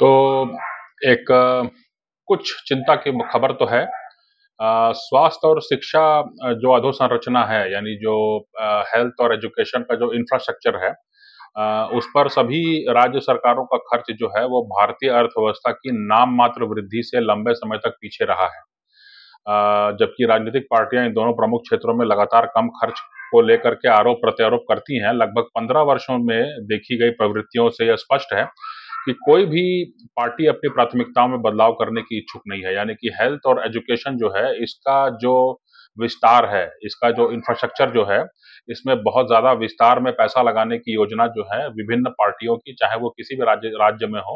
तो एक कुछ चिंता की खबर तो है स्वास्थ्य और शिक्षा जो अधोसंरचना है यानी जो हेल्थ और एजुकेशन का जो इंफ्रास्ट्रक्चर है उस पर सभी राज्य सरकारों का खर्च जो है वो भारतीय अर्थव्यवस्था की नाम मात्र वृद्धि से लंबे समय तक पीछे रहा है जबकि राजनीतिक पार्टियां इन दोनों प्रमुख क्षेत्रों में लगातार कम खर्च को लेकर के आरोप प्रत्यारोप करती हैं लगभग पंद्रह वर्षों में देखी गई प्रवृत्तियों से यह स्पष्ट है कि कोई भी पार्टी अपनी प्राथमिकताओं में बदलाव करने की इच्छुक नहीं है यानी कि हेल्थ और एजुकेशन जो है इसका जो विस्तार है इसका जो इंफ्रास्ट्रक्चर जो है इसमें बहुत ज़्यादा विस्तार में पैसा लगाने की योजना जो है विभिन्न पार्टियों की चाहे वो किसी भी राज्य राज्य में हो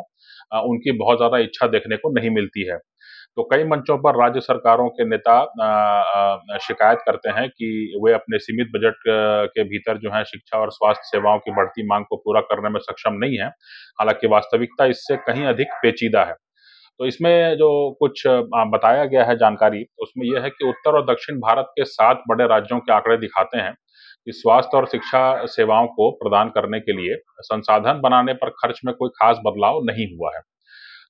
उनकी बहुत ज़्यादा इच्छा देखने को नहीं मिलती है तो कई मंचों पर राज्य सरकारों के नेता शिकायत करते हैं कि वे अपने सीमित बजट के भीतर जो है शिक्षा और स्वास्थ्य सेवाओं की बढ़ती मांग को पूरा करने में सक्षम नहीं है हालांकि वास्तविकता इससे कहीं अधिक पेचीदा है तो इसमें जो कुछ बताया गया है जानकारी उसमें यह है कि उत्तर और दक्षिण भारत के सात बड़े राज्यों के आंकड़े दिखाते हैं कि स्वास्थ्य और शिक्षा सेवाओं को प्रदान करने के लिए संसाधन बनाने पर खर्च में कोई खास बदलाव नहीं हुआ है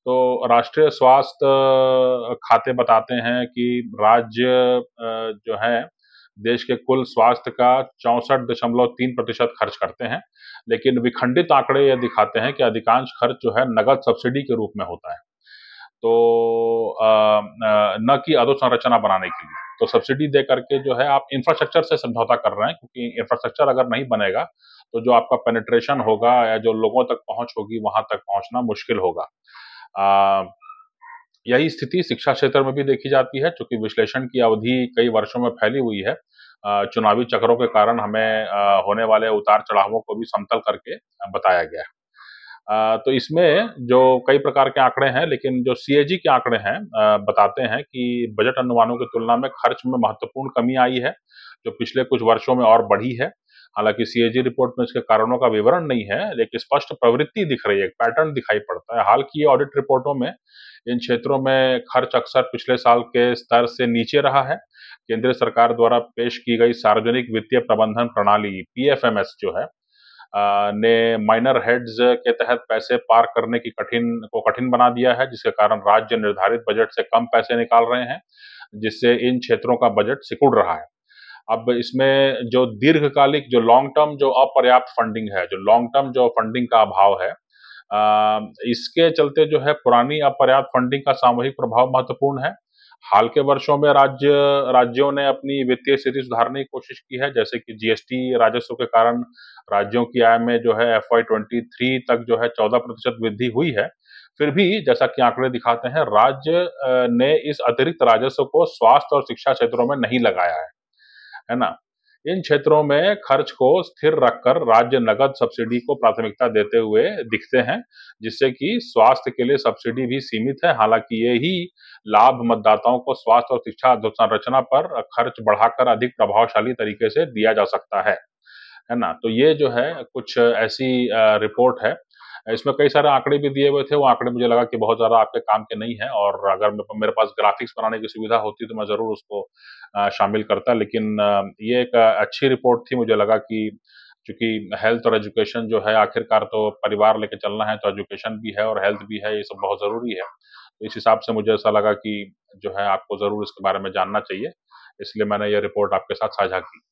तो राष्ट्रीय स्वास्थ्य खाते बताते हैं कि राज्य जो है देश के कुल स्वास्थ्य का चौंसठ दशमलव तीन प्रतिशत खर्च करते हैं लेकिन विखंडित आंकड़े यह दिखाते हैं कि अधिकांश खर्च जो है नगद सब्सिडी के रूप में होता है तो न कि अधोसंरचना बनाने के लिए तो सब्सिडी दे करके जो है आप इंफ्रास्ट्रक्चर से समझौता कर रहे हैं क्योंकि इंफ्रास्ट्रक्चर अगर नहीं बनेगा तो जो आपका पेनिट्रेशन होगा या जो लोगों तक पहुंच होगी वहां तक पहुंचना मुश्किल होगा यही स्थिति शिक्षा क्षेत्र में भी देखी जाती है चूंकि विश्लेषण की अवधि कई वर्षों में फैली हुई है चुनावी चक्रों के कारण हमें होने वाले उतार चढ़ावों को भी समतल करके बताया गया है तो इसमें जो कई प्रकार के आंकड़े हैं लेकिन जो सी के आंकड़े हैं बताते हैं कि बजट अनुमानों की तुलना में खर्च में महत्वपूर्ण कमी आई है जो पिछले कुछ वर्षों में और बढ़ी है हालांकि सीएजी रिपोर्ट में इसके कारणों का विवरण नहीं है लेकिन स्पष्ट प्रवृत्ति दिख रही है पैटर्न दिखाई पड़ता है हाल की ऑडिट रिपोर्टों में इन क्षेत्रों में खर्च अक्सर पिछले साल के स्तर से नीचे रहा है केंद्र सरकार द्वारा पेश की गई सार्वजनिक वित्तीय प्रबंधन प्रणाली पीएफएमएस जो है ने माइनर हेड्स के तहत पैसे पार करने की कठिन को कठिन बना दिया है जिसके कारण राज्य निर्धारित बजट से कम पैसे निकाल रहे हैं जिससे इन क्षेत्रों का बजट सिकुड़ रहा है अब इसमें जो दीर्घकालिक जो लॉन्ग टर्म जो अपर्याप्त फंडिंग है जो लॉन्ग टर्म जो फंडिंग का अभाव है आ, इसके चलते जो है पुरानी अपर्याप्त फंडिंग का सामूहिक प्रभाव महत्वपूर्ण है हाल के वर्षों में राज्य राज्यों ने अपनी वित्तीय स्थिति सुधारने की कोशिश की है जैसे कि जीएसटी राजस्व के कारण राज्यों की आय में जो है एफ आई ट्वेंटी थ्री तक जो है चौदह प्रतिशत वृद्धि हुई है फिर भी जैसा कि आंकड़े दिखाते हैं राज्य ने इस अतिरिक्त राजस्व को स्वास्थ्य और शिक्षा क्षेत्रों में नहीं लगाया है है ना इन क्षेत्रों में खर्च को स्थिर रखकर राज्य नगद सब्सिडी को प्राथमिकता देते हुए दिखते हैं जिससे कि स्वास्थ्य के लिए सब्सिडी भी सीमित है हालांकि ये ही लाभ मतदाताओं को स्वास्थ्य और शिक्षा संरचना पर खर्च बढ़ाकर अधिक प्रभावशाली तरीके से दिया जा सकता है है ना तो ये जो है कुछ ऐसी रिपोर्ट है इसमें कई सारे आंकड़े भी दिए हुए थे वो आंकड़े मुझे लगा कि बहुत ज़्यादा आपके काम के नहीं है और अगर मेरे पास ग्राफिक्स बनाने की सुविधा होती तो मैं ज़रूर उसको शामिल करता लेकिन ये एक अच्छी रिपोर्ट थी मुझे लगा कि चूंकि हेल्थ और एजुकेशन जो है आखिरकार तो परिवार लेके चलना है तो एजुकेशन भी है और हेल्थ भी है ये सब बहुत ज़रूरी है तो इस हिसाब से मुझे ऐसा लगा कि जो है आपको ज़रूर इसके बारे में जानना चाहिए इसलिए मैंने ये रिपोर्ट आपके साथ साझा की